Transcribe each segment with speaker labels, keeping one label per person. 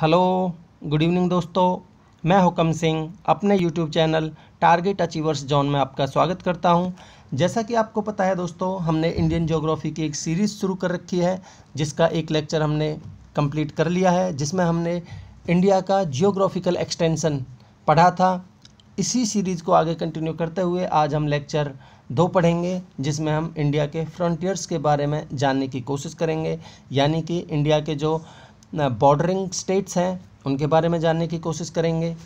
Speaker 1: hello good evening दोस्तों मैं हुकम सिंह अपने YouTube channel target achievers zone में आपका स्वागत करता हूं जैसा कि आपको पता है दोस्तों हमने इंडियन ज्योग्राफी की एक सीरीज़ शुरू कर रखी है जिसका एक लेक्चर हमने कंप्लीट कर लिया है जिसमें हमने इंडिया का जियोग्राफिकल एक्सटेंसन पढ़ा था इसी सीरीज़ को आगे कंटिन्यू करते हुए आज हम लेक्चर दो पढ़ेंगे जिसमें हम इंडिया के फ्रंटियर्स के बारे में जानने की कोशिश करेंगे यानी कि इंडिया के जो बॉर्डरिंग स्टेट्स हैं उनके बारे में जानने की कोशिश करेंगे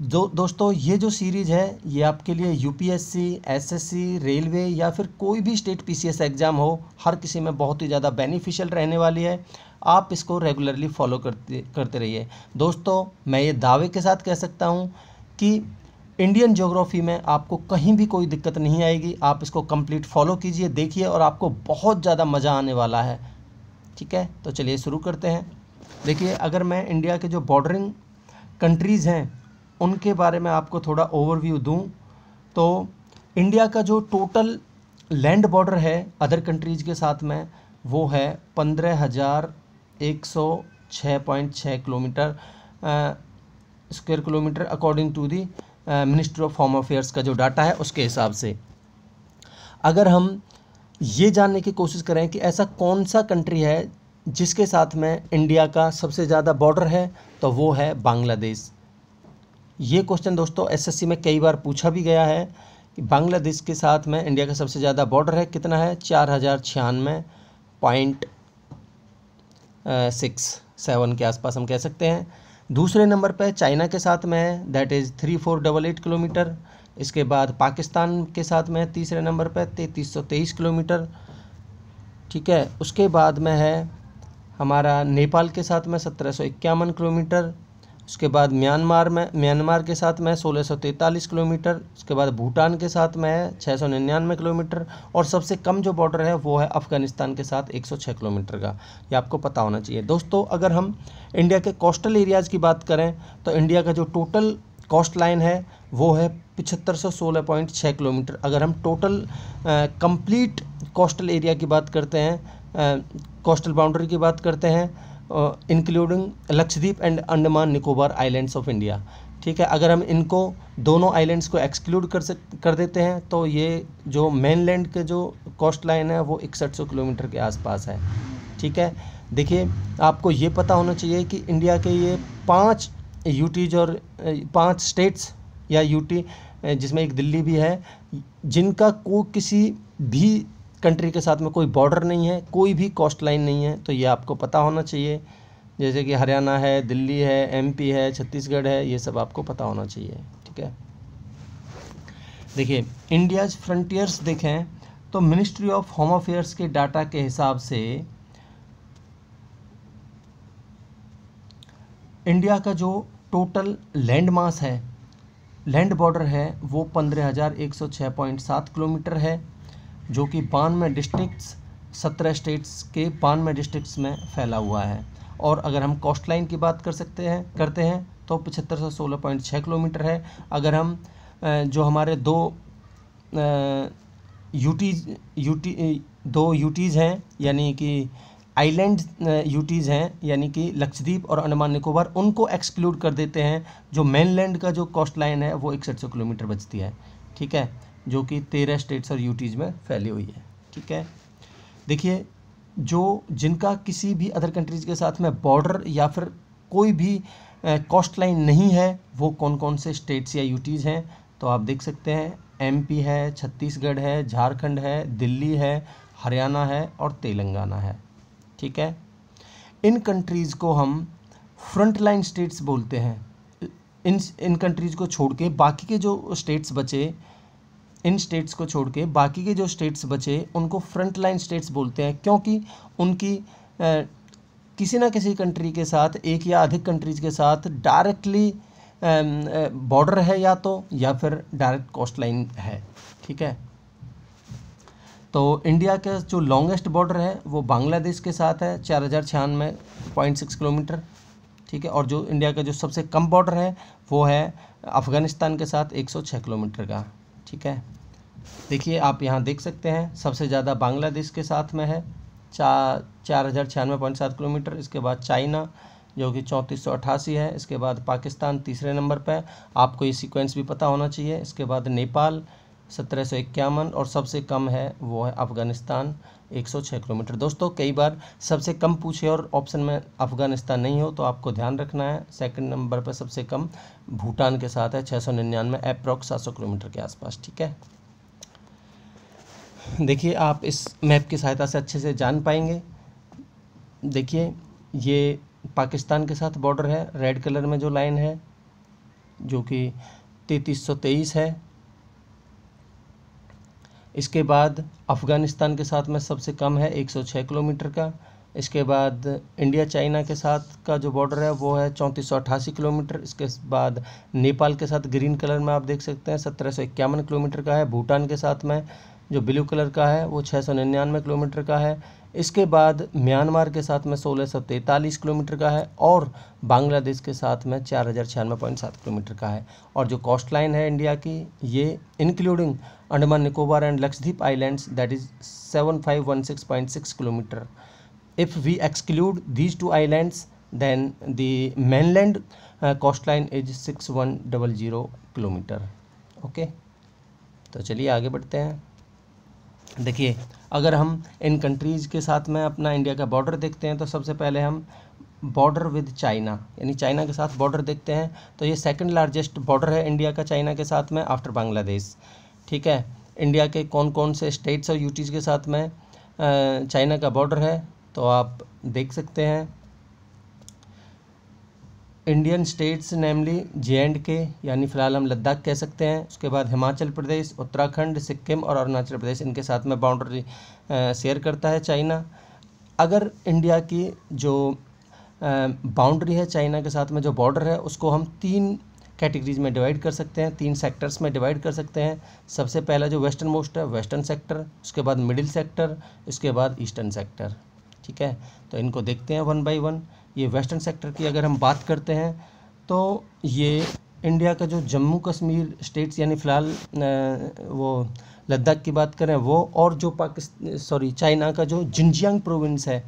Speaker 1: जो दोस्तों ये जो सीरीज़ है ये आपके लिए यूपीएससी एसएससी रेलवे या फिर कोई भी स्टेट पीसीएस एग्ज़ाम हो हर किसी में बहुत ही ज़्यादा बेनिफिशियल रहने वाली है आप इसको रेगुलरली फॉलो करते करते रहिए दोस्तों मैं ये दावे के साथ कह सकता हूँ कि इंडियन ज्योग्राफी में आपको कहीं भी कोई दिक्कत नहीं आएगी आप इसको कंप्लीट फॉलो कीजिए देखिए और आपको बहुत ज़्यादा मज़ा आने वाला है ठीक है तो चलिए शुरू करते हैं देखिए अगर मैं इंडिया के जो बॉर्डरिंग कंट्रीज़ हैं उनके बारे में आपको थोड़ा ओवरव्यू दूँ तो इंडिया का जो टोटल लैंड बॉर्डर है अदर कंट्रीज़ के साथ में वो है पंद्रह हज़ार एक सौ छः पॉइंट छः kilometre square kilometre according to the ministry of home affairs का जो डाटा है उसके हिसाब से अगर हम ये जानने की कोशिश करें कि ऐसा कौन सा कंट्री है जिसके साथ में इंडिया का सबसे ज़्यादा बॉर्डर है तो वो है बांग्लादेश ये क्वेश्चन दोस्तों एसएससी में कई बार पूछा भी गया है कि बांग्लादेश के साथ में इंडिया का सबसे ज़्यादा बॉर्डर है कितना है चार हज़ार छियानवे पॉइंट सिक्स सेवन के आसपास हम कह सकते हैं दूसरे नंबर पर चाइना के साथ में है that is three four double eight kilometre इसके बाद पाकिस्तान के साथ में तीसरे नंबर पर तैतीस सौ तेईस किलोमीटर ठीक है उसके बाद में है हमारा नेपाल के साथ में सत्रह सौ इक्यावन किलोमीटर उसके बाद म्यांमार में म्यांमार के साथ में सोलह सौ तैंतालीस किलोमीटर उसके बाद भूटान के साथ में है छः सौ निन्यानवे किलोमीटर और सबसे कम जो बॉर्डर है वो है अफ़गानिस्तान के साथ एक सौ छः किलोमीटर का ये आपको पता होना चाहिए दोस्तों अगर हम इंडिया के कोस्टल एरियाज़ की बात करें तो इंडिया का जो टोटल कॉस्ट लाइन है वो है पिछहत्तर सौ सोलह पॉइंट छः किलोमीटर अगर हम टोटल कंप्लीट कोस्टल एरिया की बात करते हैं कोस्टल बाउंड्री की बात करते हैं including Lakshadweep and Andaman Nicobar islands of India ठीक है अगर हम इनको दोनों आइलैंड्स को एक्सक्लूड कर सक कर देते हैं तो ये जो मेनलैंड के जो कोस्ट लाइन है वो इकसठ सौ किलोमीटर के आसपास है ठीक है देखिए आपको ये पता होना चाहिए कि इंडिया के ये पांच यूटीज और पांच स्टेट्स या यूटी जिसमें एक दिल्ली भी है जिनका को किसी भी कंट्री के साथ में कोई बॉर्डर नहीं है कोई भी कॉस्ट लाइन नहीं है तो ये आपको पता होना चाहिए जैसे कि हरियाणा है दिल्ली है एमपी है छत्तीसगढ़ है ये सब आपको पता होना चाहिए ठीक है देखिए इंडियाज फ्रंटियर्स देखें तो मिनिस्ट्री ऑफ होम अफेयर्स के डाटा के हिसाब से इंडिया का जो टोटल लैंड मास है लैंड बॉर्डर है वो पंद्रह हज़ार एक सौ छः पॉइंट सात किलोमीटर है जो कि बानवे डिस्ट्रिक्ट्स सत्रह स्टेट्स के बानवे डिस्ट्रिक्ट्स में फैला हुआ है और अगर हम कोस्ट लाइन की बात कर सकते हैं करते हैं तो पचहत्तर सौ सोलह पॉइंट छः किलोमीटर है अगर हम जो हमारे दो यूटीज यूटी दो यूटीज़ हैं यानी कि आइलैंड यूटीज़ हैं यानी कि लक्षद्वीप और अंडमान निकोबार उनको एक्सक्लूड कर देते हैं जो मेनलैंड का जो कॉस्ट लाइन है वो इकसठ सौ किलोमीटर बचती है ठीक है जो कि तेरह स्टेट्स और यूटीज़ में फैली हुई है ठीक है देखिए जो जिनका किसी भी अदर कंट्रीज़ के साथ में बॉर्डर या फिर कोई भी कॉस्ट लाइन नहीं है वो कौन कौन से स्टेट्स या यूटीज़ हैं तो आप देख सकते हैं एमपी है छत्तीसगढ़ है झारखंड है दिल्ली है हरियाणा है और तेलंगाना है ठीक है इन कंट्रीज़ को हम फ्रंट लाइन स्टेट्स बोलते हैं इन इन कंट्रीज़ को छोड़ के बाकी के जो स्टेट्स बचे इन स्टेट्स को छोड़ के बाकी के जो स्टेट्स बचे उनको फ्रंट लाइन स्टेट्स बोलते हैं क्योंकि उनकी आ, किसी ना किसी कंट्री के साथ एक या अधिक कंट्रीज़ के साथ डायरेक्टली बॉर्डर है या तो या फिर डायरेक्ट कोस्ट लाइन है ठीक है तो इंडिया का जो लॉन्गेस्ट बॉर्डर है वो बांग्लादेश के साथ है चार हज़ार छियानवे पॉइंट सिक्स किलोमीटर ठीक है और जो इंडिया का जो सबसे कम बॉर्डर है वो है अफ़गानिस्तान के साथ एक सौ छः किलोमीटर का ठीक है देखिए आप यहाँ देख सकते हैं सबसे ज़्यादा बांग्लादेश के साथ में है चा चार हज़ार छियानवे पॉइंट सात किलोमीटर इसके बाद चाइना जो कि चौंतीस सौ अट्ठासी है इसके बाद पाकिस्तान तीसरे नंबर पर आपको ये सीक्वेंस भी पता होना चाहिए इसके बाद नेपाल सत्रह और सबसे कम है वो है अफ़गानिस्तान 106 किलोमीटर दोस्तों कई बार सबसे कम पूछे और ऑप्शन में अफ़गानिस्तान नहीं हो तो आपको ध्यान रखना है सेकंड नंबर पर सबसे कम भूटान के साथ है छः सौ निन्यानवे अप्रॉक्स सात सौ किलोमीटर के आसपास ठीक है देखिए आप इस मैप की सहायता से अच्छे से जान पाएंगे देखिए ये पाकिस्तान के साथ बॉर्डर है रेड कलर में जो लाइन है जो कि तैतीस सौ तेईस है इसके बाद अफ़गानिस्तान के साथ में सबसे कम है 106 किलोमीटर का इसके बाद इंडिया चाइना के साथ का जो बॉर्डर है वो है चौंतीस किलोमीटर इसके बाद नेपाल के साथ ग्रीन कलर में आप देख सकते हैं सत्रह किलोमीटर का है भूटान के साथ में जो ब्लू कलर का है वो छः सौ निन्यानवे किलोमीटर का है इसके बाद म्यांमार के साथ में सोलह सौ तैंतालीस किलोमीटर का है और बांग्लादेश के साथ में चार हज़ार छियानवे पॉइंट सात किलोमीटर का है और जो कोस्ट लाइन है इंडिया की ये including Andaman Nicobar and Lakshadweep islands that is seven five one six point six kilometre if we exclude these two islands then the mainland coast line is six kilometre okay तो चलिए आगे बढ़ते हैं देखिए अगर हम इन कंट्रीज़ के साथ में अपना इंडिया का बॉर्डर देखते हैं तो सबसे पहले हम बॉर्डर विद चाइना यानी चाइना के साथ बॉर्डर देखते हैं तो ये सेकंड लार्जेस्ट बॉर्डर है इंडिया का चाइना के साथ में आफ्टर बांग्लादेश ठीक है इंडिया के कौन कौन से स्टेट्स और यूटीज़ के साथ में चाइना का बॉर्डर है तो आप देख सकते हैं Indian states namely J and K यानी फ़िलहाल हम लद्दाख कह सकते हैं उसके बाद हिमाचल प्रदेश उत्तराखंड सिक्किम और अरुणाचल प्रदेश इनके साथ में बाउंड्री शेयर करता है चाइना अगर इंडिया की जो बाउंड्री है चाइना के साथ में जो बॉर्डर है उसको हम तीन कैटेगरीज में डिवाइड कर सकते हैं तीन सेक्टर्स में डिवाइड कर सकते हैं सबसे पहला जो वेस्टर्न मोस्ट है वेस्टर्न सेक्टर उसके बाद मिडिल सेक्टर उसके बाद ईस्टर्न सेक्टर ठीक है तो इनको देखते हैं वन बाई वन ये वेस्टर्न सेक्टर की अगर हम बात करते हैं तो ये इंडिया का जो जम्मू कश्मीर स्टेट्स यानी फ़िलहाल वो लद्दाख की बात करें वो और जो पाकिस्तान सॉरी चाइना का जो जिंजियांग प्रोविंस है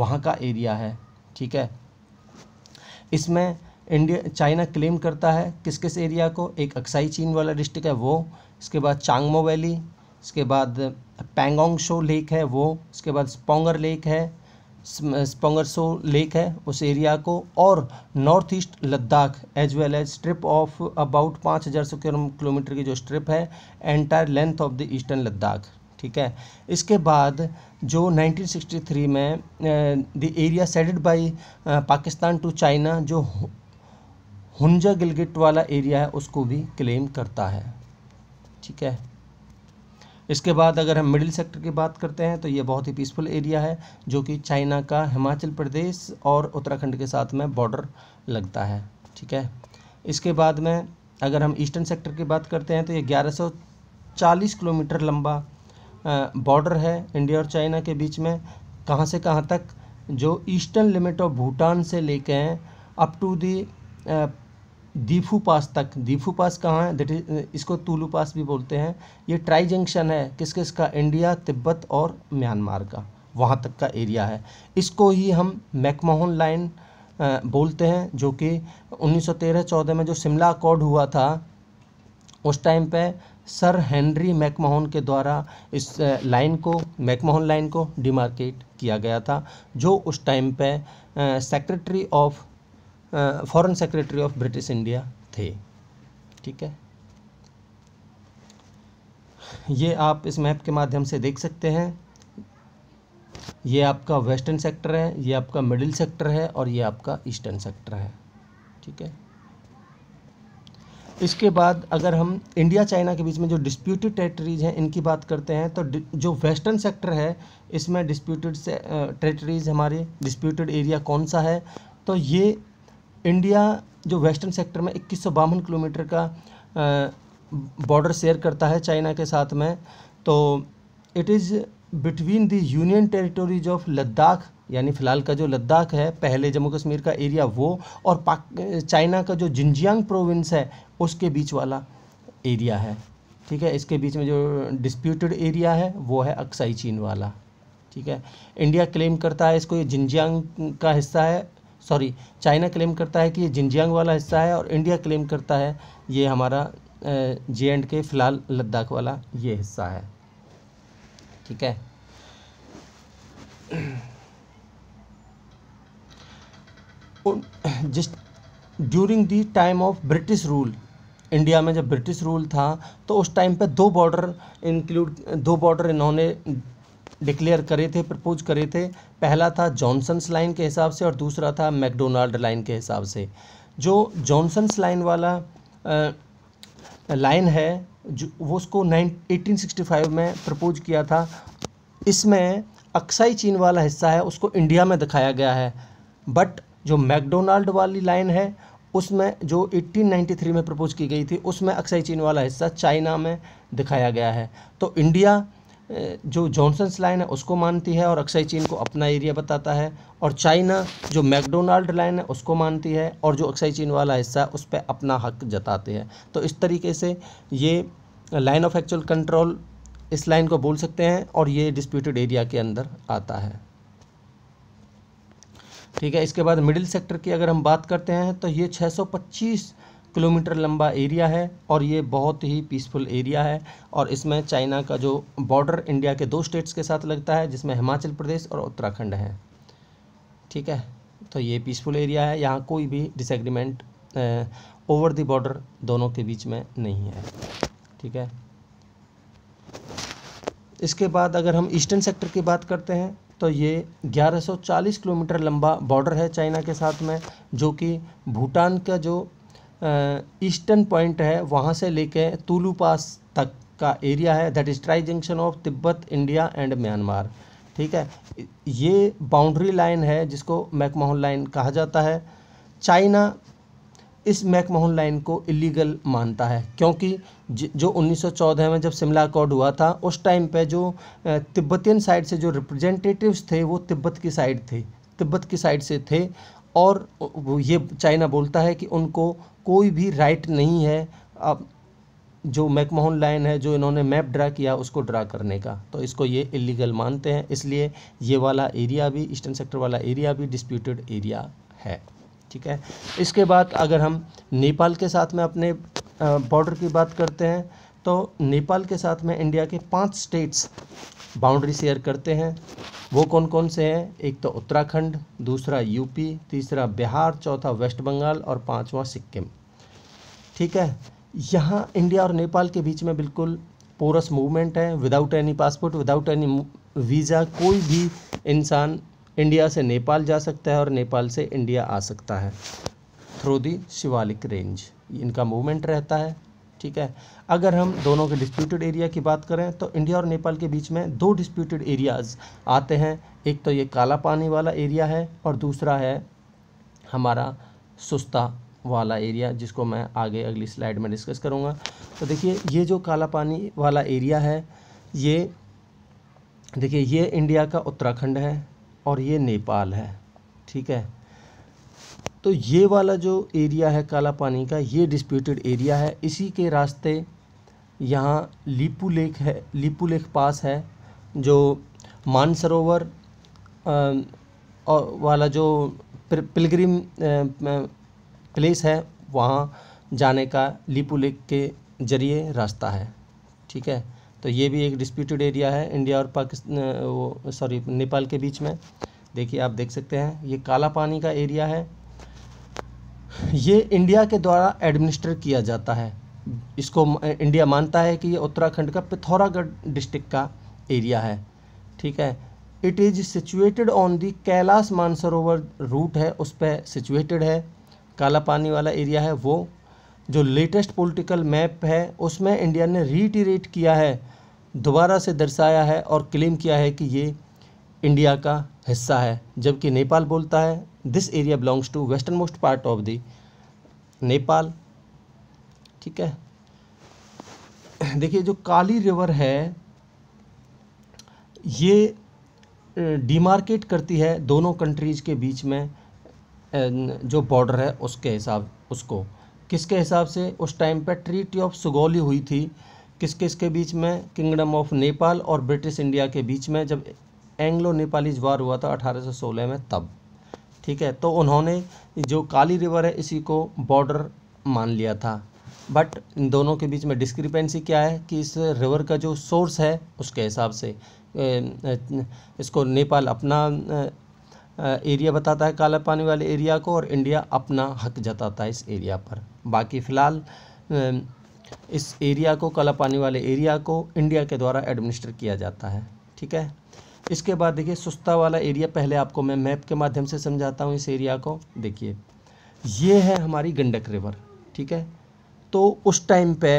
Speaker 1: वहाँ का एरिया है ठीक है इसमें इंडिया चाइना क्लेम करता है किस किस एरिया को एक अक्साई चीन वाला डिस्ट्रिक्ट है वो इसके बाद चांगमो वैली इसके बाद पेंगोंग शो लेक है वो इसके बाद स्पोंगर लेक है स्पोंगरसो लेक है उस एरिया को और north east Ladakh as well as strip of about पाँच हज़ार सौ किलोमीटर की जो स्ट्रिप है entire length of the eastern Ladakh ठीक है इसके बाद जो 1963 में the area ceded by Pakistan to China जो हुंजा गिलगिट वाला एरिया है उसको भी क्लेम करता है ठीक है इसके बाद अगर हम मिडिल सेक्टर की बात करते हैं तो ये बहुत ही पीसफुल एरिया है जो कि चाइना का हिमाचल प्रदेश और उत्तराखंड के साथ में बॉर्डर लगता है ठीक है इसके बाद में अगर हम ईस्टर्न सेक्टर की बात करते हैं तो ये 1140 किलोमीटर लंबा बॉर्डर है इंडिया और चाइना के बीच में कहाँ से कहाँ तक जो ईस्टर्न लिमिट ऑफ भूटान से लेके हैं up to the Diphu pass तक दीफू पास कहाँ है दैट इज इसको तुलू पास भी बोलते हैं ये ट्राई जंक्शन है किस किस का इंडिया तिब्बत और म्यांमार का वहाँ तक का एरिया है इसको ही हम मैकमोहन लाइन बोलते हैं जो कि 1913-14 में जो शिमला अकॉर्ड हुआ था उस टाइम पे सर हेनरी मैकमोहन के द्वारा इस लाइन को मैकमोहन लाइन को डिमार्केट किया गया था जो उस टाइम पे secretary of foreign secretary of British India थे ठीक है ये आप इस मैप के माध्यम से देख सकते हैं ये आपका वेस्टर्न सेक्टर है ये आपका मिडिल सेक्टर है और ये आपका ईस्टर्न सेक्टर है ठीक है इसके बाद अगर हम इंडिया चाइना के बीच में जो डिस्प्यूटेड टेरिटरीज हैं इनकी बात करते हैं तो जो वेस्टर्न सेक्टर है इसमें डिस्प्यूटेड टेरिटरीज हमारे डिस्प्यूटेड एरिया कौन सा है तो ये इंडिया जो वेस्टर्न सेक्टर में इक्कीस किलोमीटर का बॉर्डर शेयर करता है चाइना के साथ में तो it is between the union territories of Ladakh यानी फ़िलहाल का जो लद्दाख है पहले जम्मू कश्मीर का एरिया वो और चाइना का जो जिंजियांग प्रोविंस है उसके बीच वाला एरिया है ठीक है इसके बीच में जो डिस्प्यूटेड एरिया है वो है अक्साई चीन वाला ठीक है इंडिया क्लेम करता है इसको ये जिंजियांग का हिस्सा है सॉरी चाइना क्लेम करता है कि ये जिनजियांग वाला हिस्सा है और इंडिया क्लेम करता है ये हमारा जे एंड के फ़िलहाल लद्दाख वाला ये हिस्सा है ठीक है जिस during the time of British rule India में जब ब्रिटिश रूल था तो उस टाइम पे दो बॉर्डर इंक्लूड दो बॉर्डर इन्होंने डिक्लेयर करे थे प्रपोज करे थे पहला था जॉनसन्स लाइन के हिसाब से और दूसरा था मैकडोनाल्ड लाइन के हिसाब से जो जॉनसन्स लाइन वाला लाइन है जो वो उसको नाइन फाइव में प्रपोज किया था इसमें अक्साई चीन वाला हिस्सा है उसको इंडिया में दिखाया गया है बट जो मैकडोनाल्ड वाली लाइन है उसमें जो 1893 में प्रपोज की गई थी उसमें अक्साई चीन वाला हिस्सा चाइना में दिखाया गया है तो इंडिया जो जॉनसन्स लाइन है उसको मानती है और अक्सर चीन को अपना एरिया बताता है और चाइना जो मैकडोनाल्ड लाइन है उसको मानती है और जो अक्सर चीन वाला हिस्सा है उस पर अपना हक जताते हैं तो इस तरीके से ये लाइन ऑफ एक्चुअल कंट्रोल इस लाइन को बोल सकते हैं और ये डिस्प्यूटेड एरिया के अंदर आता है ठीक है इसके बाद मिडिल सेक्टर की अगर हम बात करते हैं तो ये छः किलोमीटर लंबा एरिया है और ये बहुत ही पीसफुल एरिया है और इसमें चाइना का जो बॉर्डर इंडिया के दो स्टेट्स के साथ लगता है जिसमें हिमाचल प्रदेश और उत्तराखंड है ठीक है तो ये पीसफुल एरिया है यहाँ कोई भी डिसएग्रीमेंट ओवर दी बॉर्डर दोनों के बीच में नहीं है ठीक है इसके बाद अगर हम ईस्टर्न सेक्टर की बात करते हैं तो ये 1140 किलोमीटर लंबा बॉर्डर है चाइना के साथ में जो कि भूटान का जो ईस्टर्न पॉइंट है वहाँ से लेके तुलू पास तक का एरिया है that is tri junction of Tibet India and Myanmar ठीक है ये बाउंड्री लाइन है जिसको मैकमोहन लाइन कहा जाता है चाइना इस मैकमोहन लाइन को इलीगल मानता है क्योंकि जो 1914 में जब शिमला अकॉर्ड हुआ था उस टाइम पे जो तिब्बतियन साइड से जो रिप्रेजेंटेटिव्स थे वो तिब्बत की साइड थे तिब्बत की साइड से थे और वो ये चाइना बोलता है कि उनको कोई भी राइट नहीं है अब जो मैकमोहन लाइन है जो इन्होंने मैप ड्रा किया उसको ड्रा करने का तो इसको ये इलीगल मानते हैं इसलिए ये वाला एरिया भी ईस्टर्न सेक्टर वाला एरिया भी डिस्प्यूटेड एरिया है ठीक है इसके बाद अगर हम नेपाल के साथ में अपने बॉर्डर की बात करते हैं तो नेपाल के साथ में इंडिया के पांच स्टेट्स बाउंड्री शेयर करते हैं वो कौन कौन से हैं एक तो उत्तराखंड दूसरा यूपी तीसरा बिहार चौथा वेस्ट बंगाल और पांचवा सिक्किम ठीक है यहाँ इंडिया और नेपाल के बीच में बिल्कुल पोरस मूवमेंट है without any passport without any visa कोई भी इंसान इंडिया से नेपाल जा सकता है और नेपाल से इंडिया आ सकता है थ्रू दी शिवालिक रेंज इनका मूवमेंट रहता है ठीक है अगर हम दोनों के डिस्प्यूटेड एरिया की बात करें तो इंडिया और नेपाल के बीच में दो डिस्प्यूटेड एरियाज़ आते हैं एक तो ये काला पानी वाला एरिया है और दूसरा है हमारा सुस्ता वाला एरिया जिसको मैं आगे अगली स्लाइड में डिस्कस करूँगा तो देखिए ये जो काला पानी वाला एरिया है ये देखिए ये इंडिया का उत्तराखंड है और ये नेपाल है ठीक है तो ये वाला जो एरिया है काला पानी का ये डिस्प्यूटेड एरिया है इसी के रास्ते यहाँ लीपू लेक है लीपू लेक पास है जो मानसरोवर वाला जो पिलग्रिम प्लेस है वहाँ जाने का लीपू लेक के जरिए रास्ता है ठीक है तो ये भी एक डिस्प्यूटेड एरिया है इंडिया और पाकिस्तान वो सॉरी नेपाल के बीच में देखिए आप देख सकते हैं ये काला पानी का एरिया है ये इंडिया के द्वारा एडमिनिस्टर किया जाता है इसको इंडिया मानता है कि ये उत्तराखंड का पिथौरागढ़ डिस्ट्रिक्ट का एरिया है ठीक है it is situated on the Kailash Mansarovar route है उस पर सिचुएटेड है काला पानी वाला एरिया है वो जो लेटेस्ट पॉलिटिकल मैप है उसमें इंडिया ने रीटिरेट किया है दोबारा से दर्शाया है और क्लेम किया है कि ये इंडिया का हिस्सा है जबकि नेपाल बोलता है this area belongs to western most part of the Nepal ठीक है देखिए जो काली रिवर है ये डिमार्केट करती है दोनों कंट्रीज़ के बीच में जो बॉर्डर है उसके हिसाब उसको किसके हिसाब से उस टाइम पर ट्रीटी ऑफ सुगौली हुई थी किस किस के बीच में किंगडम ऑफ नेपाल और ब्रिटिश इंडिया के बीच में जब एंग्लो नेपालीज वार हुआ था 1816 में तब ठीक है तो उन्होंने जो काली रिवर है इसी को बॉर्डर मान लिया था बट इन दोनों के बीच में डिस्क्रिपेंसी क्या है कि इस रिवर का जो सोर्स है उसके हिसाब से इसको नेपाल अपना एरिया बताता है काला पानी वाले एरिया को और इंडिया अपना हक जताता है इस एरिया पर बाकी फ़िलहाल इस एरिया को काला पानी वाले एरिया को इंडिया के द्वारा एडमिनिस्टर किया जाता है ठीक है इसके बाद देखिए सुस्ता वाला एरिया पहले आपको मैं मैप के माध्यम से समझाता हूँ इस एरिया को देखिए ये है हमारी गंडक रिवर ठीक है तो उस टाइम पे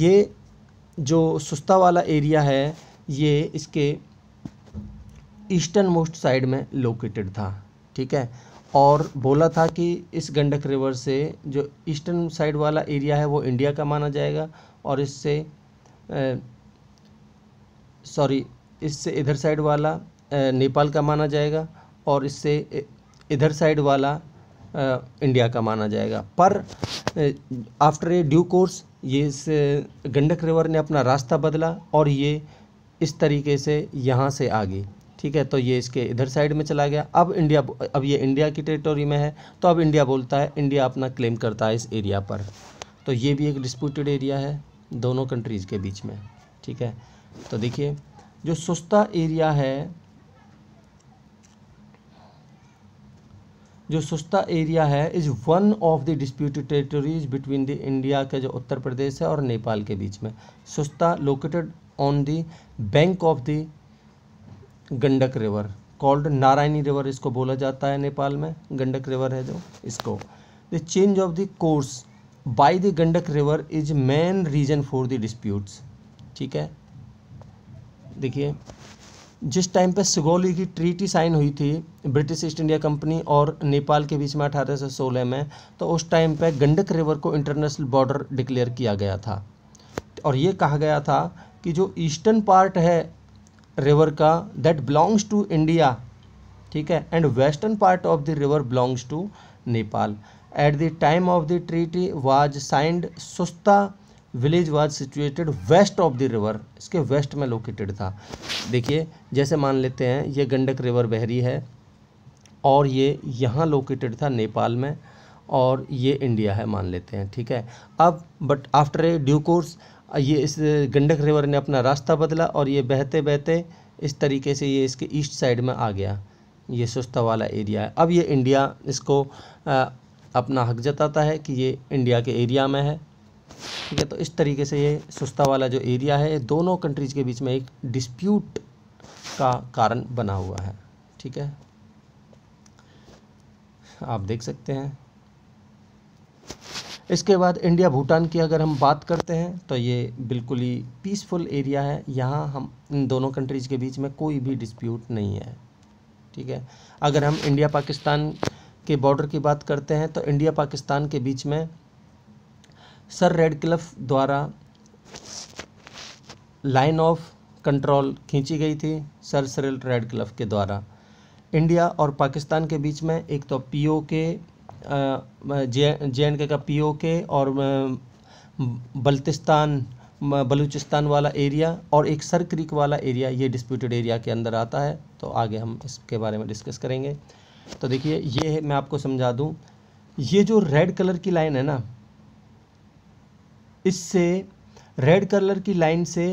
Speaker 1: ये जो सुस्ता वाला एरिया है ये इसके ईस्टर्न मोस्ट साइड में लोकेटेड था ठीक है और बोला था कि इस गंडक रिवर से जो ईस्टर्न साइड वाला एरिया है वो इंडिया का माना जाएगा और इससे सॉरी इससे इधर साइड वाला नेपाल का माना जाएगा और इससे इधर साइड वाला इंडिया का माना जाएगा पर आफ्टर ए ड्यू कोर्स ये इस गंडक रिवर ने अपना रास्ता बदला और ये इस तरीके से यहाँ से आ गई ठीक है तो ये इसके इधर साइड में चला गया अब इंडिया अब ये इंडिया की टेरिटोरी में है तो अब इंडिया बोलता है इंडिया अपना क्लेम करता है इस एरिया पर तो ये भी एक डिस्प्यूटेड एरिया है दोनों कंट्रीज़ के बीच में ठीक है तो देखिए जो सुस्ता एरिया है जो सुस्ता एरिया है is one of the disputed territories between the India के जो उत्तर प्रदेश है और नेपाल के बीच में Susta located on the bank of the Gandak river called Narayani river इसको बोला जाता है नेपाल में गंडक रिवर है जो इसको the change of the course by the Gandak river is main reason for the disputes ठीक है देखिए जिस टाइम पे सुगौली की ट्रीटी साइन हुई थी ब्रिटिश ईस्ट इंडिया कंपनी और नेपाल के बीच में अठारह सौ सोलह में तो उस टाइम पे गंडक रिवर को इंटरनेशनल बॉर्डर डिक्लेयर किया गया था और ये कहा गया था कि जो ईस्टर्न पार्ट है रिवर का दैट बिलोंग्स टू इंडिया ठीक है and western part of the river belongs to Nepal at the time of the treaty was signed Susta village was situated west of the river इसके वेस्ट में located था देखिए जैसे मान लेते हैं ये गंडक रिवर बहरी है और ये यहाँ लोकेटेड था नेपाल में और ये इंडिया है मान लेते हैं ठीक है अब but after a due course ये इस गंडक रिवर ने अपना रास्ता बदला और ये बहते बहते इस तरीके से ये इसके ईस्ट साइड में आ गया ये सुस्ता वाला एरिया है अब ये इंडिया इसको आ, अपना हक जताता है कि ये इंडिया के एरिया में है ठीक है तो इस तरीके से ये सुस्ता वाला जो एरिया है दोनों कंट्रीज़ के बीच में एक डिस्प्यूट का कारण बना हुआ है ठीक है आप देख सकते हैं इसके बाद इंडिया भूटान की अगर हम बात करते हैं तो ये बिल्कुल ही पीसफुल एरिया है यहाँ हम इन दोनों कंट्रीज़ के बीच में कोई भी डिस्प्यूट नहीं है ठीक है अगर हम इंडिया पाकिस्तान के बॉर्डर की बात करते हैं तो इंडिया पाकिस्तान के बीच में सर रेड क्लफ़ द्वारा लाइन ऑफ कंट्रोल खींची गई थी सर रेड क्लफ़ के द्वारा इंडिया और पाकिस्तान के बीच में एक तो पी ओ के जे जे एंड के का पी ओ के और बल्तिस्तान बलूचिस्तान वाला एरिया और एक सर क्रीक वाला एरिया ये डिस्प्यूटेड एरिया के अंदर आता है तो आगे हम इसके बारे में डिस्कस करेंगे तो देखिए ये है मैं आपको समझा दूँ ये जो रेड कलर की लाइन है ना इससे रेड कलर की लाइन से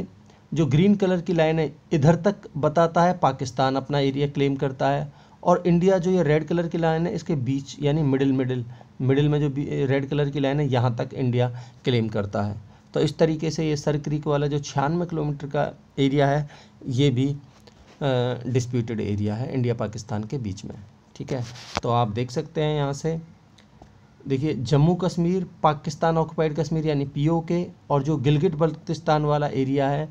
Speaker 1: जो ग्रीन कलर की लाइन है इधर तक बताता है पाकिस्तान अपना एरिया क्लेम करता है और इंडिया जो ये रेड कलर की लाइन है इसके बीच यानी मिडिल मिडिल मिडिल में जो रेड कलर की लाइन है यहाँ तक इंडिया क्लेम करता है तो इस तरीके से ये सर क्रीक वाला जो छियानवे किलोमीटर का एरिया है ये भी डिस्प्यूटेड एरिया है इंडिया पाकिस्तान के बीच में ठीक है तो आप देख सकते हैं यहाँ से देखिए जम्मू कश्मीर पाकिस्तान ऑक्युपाइड कश्मीर यानी पीओके और जो गिलगिट बल्तिस्तान वाला एरिया है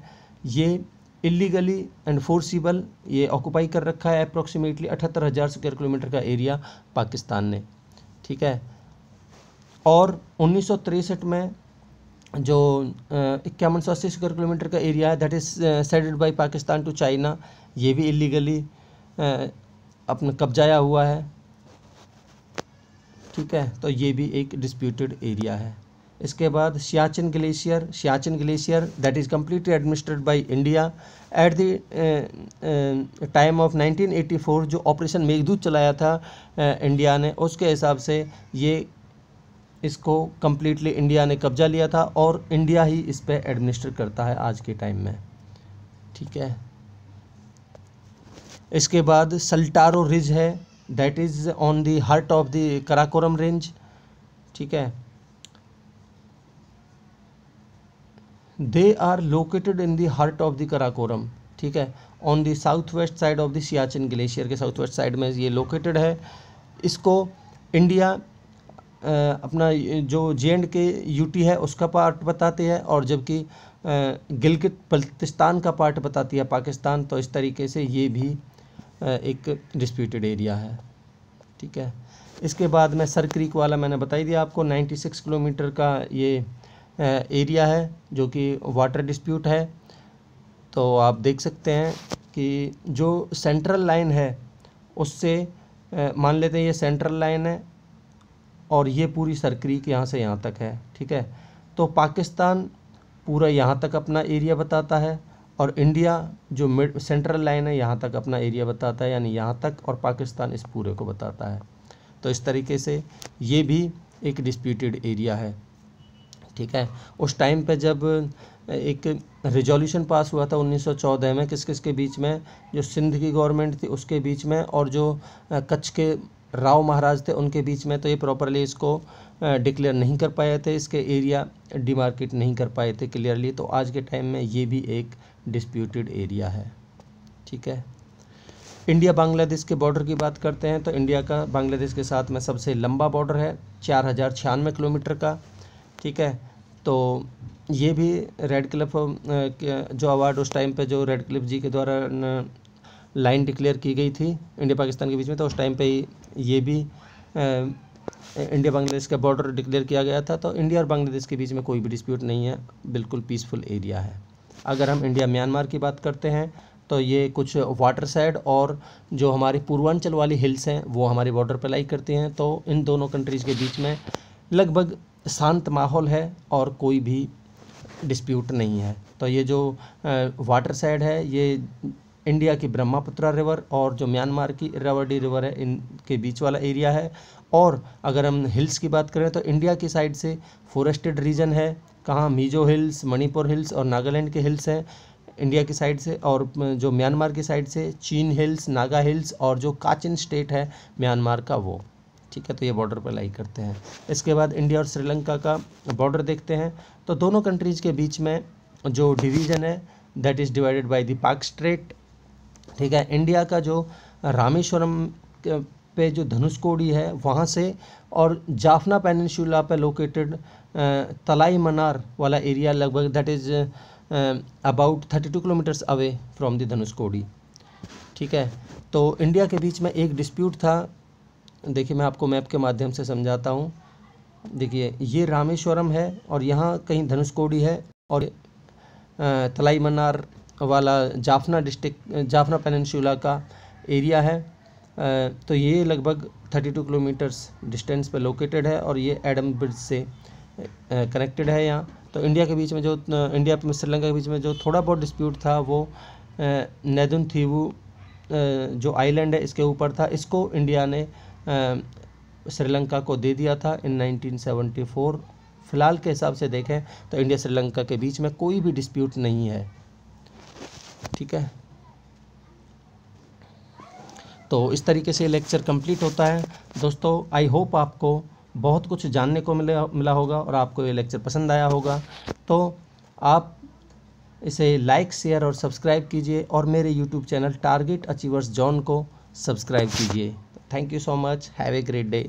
Speaker 1: ये इलीगली एनफोर्सिबल ये ऑक्यूपाई कर रखा है अप्रोक्सीमेटली अठहत्तर हज़ार स्क्वेयर किलोमीटर का एरिया पाकिस्तान ने ठीक है और उन्नीस में जो इक्यावन सौ अस्सी स्क्वेयर किलोमीटर का एरिया है that is ceded by Pakistan to China ये भी इलीगली अपना कब्जाया हुआ है ठीक है तो ये भी एक डिस्प्यूटेड एरिया है इसके बाद Siachen glacier Siachen glacier that is completely administered by India at the time of 1984 जो ऑपरेशन मेघदूत चलाया था uh, इंडिया ने उसके हिसाब से ये इसको कम्प्लीटली इंडिया ने कब्जा लिया था और इंडिया ही इस पर एडमिनिस्ट्रेट करता है आज के टाइम में ठीक है इसके बाद सल्टारो रिज है that is on the heart of the Karakoram range ठीक है they are located in the heart of the Karakoram ठीक है on the south west side of the Siachen glacier के साउथ वेस्ट साइड में ये लोकेटेड है इसको इंडिया अपना जो जे एंड के यूटी है उसका पार्ट बताते हैं और जबकि गिलगित बल्तिस्तान का पार्ट बताती है पाकिस्तान तो इस तरीके से ये भी एक डिस्प्यूटेड एरिया है ठीक है इसके बाद में सर क्रीक वाला मैंने बताई दिया आपको 96 किलोमीटर का ये एरिया है जो कि वाटर डिस्प्यूट है तो आप देख सकते हैं कि जो सेंट्रल लाइन है उससे मान लेते हैं ये सेंट्रल लाइन है और ये पूरी सर क्रीक यहाँ से यहाँ तक है ठीक है तो पाकिस्तान पूरा यहाँ तक अपना एरिया बताता है और इंडिया जो मिड सेंट्रल लाइन है यहाँ तक अपना एरिया बताता है यानी यहाँ तक और पाकिस्तान इस पूरे को बताता है तो इस तरीके से ये भी एक डिस्प्यूटेड एरिया है ठीक है उस टाइम पे जब एक रेजोल्यूशन पास हुआ था 1914 में किस किस के बीच में जो सिंध की गवर्नमेंट थी उसके बीच में और जो कच्छ के राव महाराज थे उनके बीच में तो ये प्रॉपरली इसको डिक्लेयर नहीं कर पाए थे इसके एरिया डिमार्केट नहीं कर पाए थे क्लियरली तो आज के टाइम में ये भी एक डिस्प्यूटेड एरिया है ठीक है इंडिया बांग्लादेश के बॉर्डर की बात करते हैं तो इंडिया का बांग्लादेश के साथ में सबसे लंबा बॉर्डर है चार हज़ार छियानवे किलोमीटर का ठीक है तो ये भी रेड क्लिफ जो अवार्ड उस टाइम पे जो रेड क्लिफ जी के द्वारा लाइन डिक्लेयर की गई थी इंडिया पाकिस्तान के बीच में तो उस टाइम पे ये भी इंडिया बांग्लादेश का बॉर्डर डिक्लेयर किया गया था तो इंडिया और बांग्लादेश के बीच में कोई भी डिस्प्यूट नहीं है बिल्कुल पीसफुल एरिया है अगर हम इंडिया म्यांमार की बात करते हैं तो ये कुछ वाटर साइड और जो हमारी पूर्वांचल वाली हिल्स हैं वो हमारे बॉर्डर पर लाई करती हैं तो इन दोनों कंट्रीज़ के बीच में लगभग शांत माहौल है और कोई भी डिस्प्यूट नहीं है तो ये जो वाटर साइड है ये इंडिया की ब्रह्मपुत्रा रिवर और जो म्यांमार की रावडी रिवर है इनके बीच वाला एरिया है और अगर हम हिल्स की बात करें तो इंडिया की साइड से फॉरेस्टेड रीजन है कहाँ मीजो हिल्स मणिपुर हिल्स और नागालैंड के हिल्स हैं इंडिया की साइड से और जो म्यांमार की साइड से चीन हिल्स नागा हिल्स और जो काचिन स्टेट है म्यांमार का वो ठीक है तो ये बॉर्डर पर लाई करते हैं इसके बाद इंडिया और श्रीलंका का बॉर्डर देखते हैं तो दोनों कंट्रीज़ के बीच में जो डिवीज़न है that is divided by the Palk strait ठीक है इंडिया का जो रामेश्वरम पे जो धनुषकोडी है वहाँ से और जाफना पेनशुला पे लोकेटेड तलाई मनार वाला एरिया लगभग that is about thirty two kilometres away from the Dhanushkodi ठीक है तो इंडिया के बीच में एक डिस्प्यूट था देखिए मैं आपको मैप के माध्यम से समझाता हूँ देखिए ये रामेश्वरम है और यहाँ कहीं धनुषकोडी है और तलाई मनार वाला जाफना डिस्ट्रिक्ट जाफना पेनशुला का एरिया है तो ये लगभग 32 किलोमीटर्स डिस्टेंस पर लोकेटेड है और ये एडम ब्रिज से कनेक्टेड है यहाँ तो इंडिया के बीच में जो इंडिया में श्रीलंका के बीच में जो थोड़ा बहुत डिस्प्यूट था वो नेदुन थीवू जो आइलैंड है इसके ऊपर था इसको इंडिया ने श्रीलंका को दे दिया था इन 1974 फिलहाल के हिसाब से देखें तो इंडिया श्रीलंका के बीच में कोई भी डिस्प्यूट नहीं है ठीक है तो इस तरीके से लेक्चर कंप्लीट होता है दोस्तों आई होप आपको बहुत कुछ जानने को मिला मिला होगा और आपको ये लेक्चर पसंद आया होगा तो आप इसे लाइक शेयर और सब्सक्राइब कीजिए और मेरे YouTube channel target achievers zone को सब्सक्राइब कीजिए thank you so much have a great day